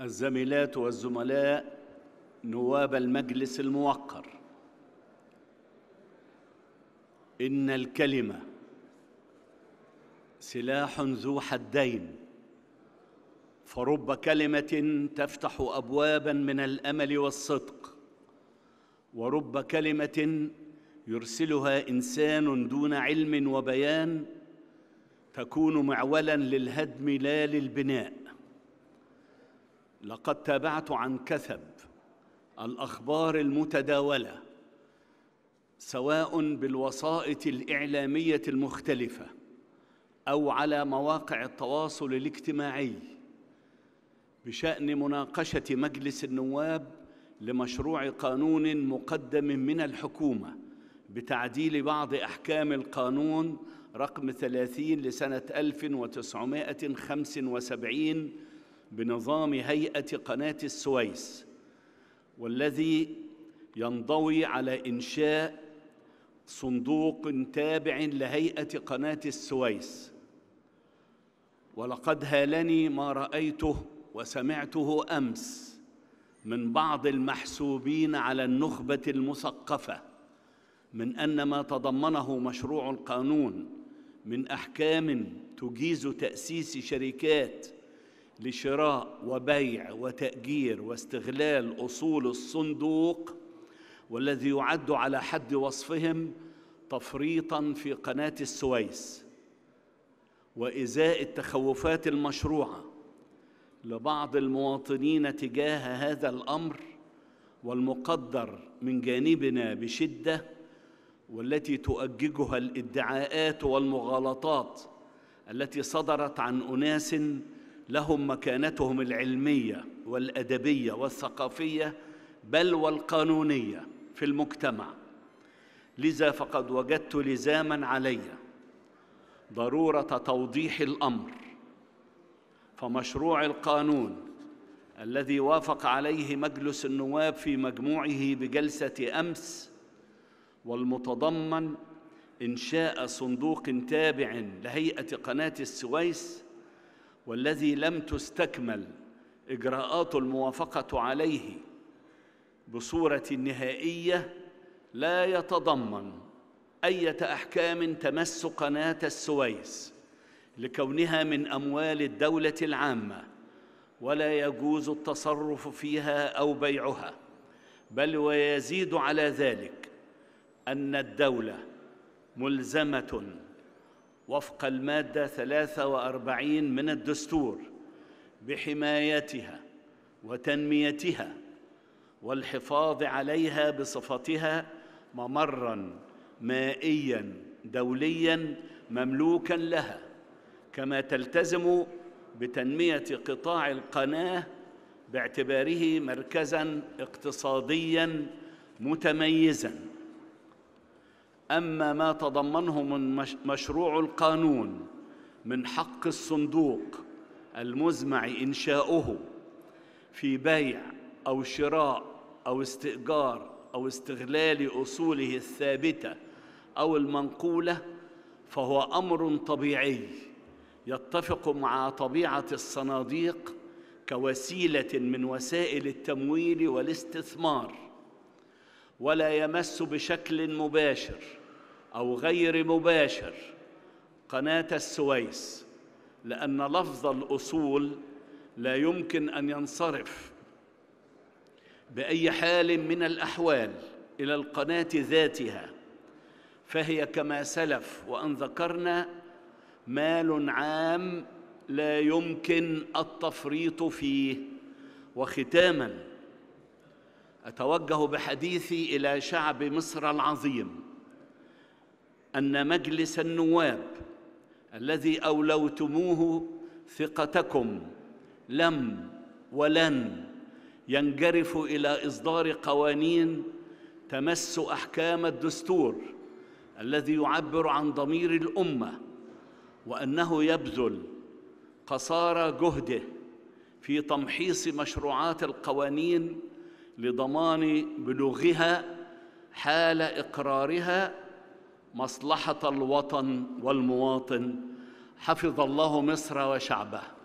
الزميلات والزملاء نواب المجلس الموقر ان الكلمه سلاح ذو حدين فرب كلمه تفتح ابوابا من الامل والصدق ورب كلمه يرسلها انسان دون علم وبيان تكون معولا للهدم لا للبناء لقد تابعت عن كثب الاخبار المتداوله سواء بالوسائط الاعلاميه المختلفه او على مواقع التواصل الاجتماعي بشان مناقشه مجلس النواب لمشروع قانون مقدم من الحكومه بتعديل بعض احكام القانون رقم 30 لسنه 1975 بنظام هيئة قناة السويس والذي ينضوي على إنشاء صندوق تابع لهيئة قناة السويس ولقد هالني ما رأيته وسمعته أمس من بعض المحسوبين على النخبة المثقفة من أن ما تضمنه مشروع القانون من أحكام تجيز تأسيس شركات لشراء وبيع وتأجير واستغلال أصول الصندوق والذي يعد على حد وصفهم تفريطا في قناة السويس وإزاء التخوفات المشروعة لبعض المواطنين تجاه هذا الأمر والمقدر من جانبنا بشدة والتي تؤججها الادعاءات والمغالطات التي صدرت عن أناس لهم مكانتهم العلميه والادبيه والثقافيه بل والقانونيه في المجتمع لذا فقد وجدت لزاما علي ضروره توضيح الامر فمشروع القانون الذي وافق عليه مجلس النواب في مجموعه بجلسه امس والمتضمن انشاء صندوق تابع لهيئه قناه السويس والذي لم تستكمل اجراءات الموافقه عليه بصوره نهائيه لا يتضمن ايه احكام تمس قناه السويس لكونها من اموال الدوله العامه ولا يجوز التصرف فيها او بيعها بل ويزيد على ذلك ان الدوله ملزمه وفق المادة 43 من الدستور بحمايتها وتنميتها والحفاظ عليها بصفتها ممرا مائيا دوليا مملوكا لها كما تلتزم بتنمية قطاع القناة باعتباره مركزا اقتصاديا متميزا اما ما تضمنه من مشروع القانون من حق الصندوق المزمع انشاؤه في بيع او شراء او استئجار او استغلال اصوله الثابته او المنقوله فهو امر طبيعي يتفق مع طبيعه الصناديق كوسيله من وسائل التمويل والاستثمار ولا يمس بشكل مباشر او غير مباشر قناه السويس لان لفظ الاصول لا يمكن ان ينصرف باي حال من الاحوال الى القناه ذاتها فهي كما سلف وان ذكرنا مال عام لا يمكن التفريط فيه وختاما اتوجه بحديثي الى شعب مصر العظيم ان مجلس النواب الذي اولوتموه ثقتكم لم ولن ينجرف الى اصدار قوانين تمس احكام الدستور الذي يعبر عن ضمير الامه وانه يبذل قصارى جهده في تمحيص مشروعات القوانين لضمان بلوغها حال اقرارها مصلحه الوطن والمواطن حفظ الله مصر وشعبه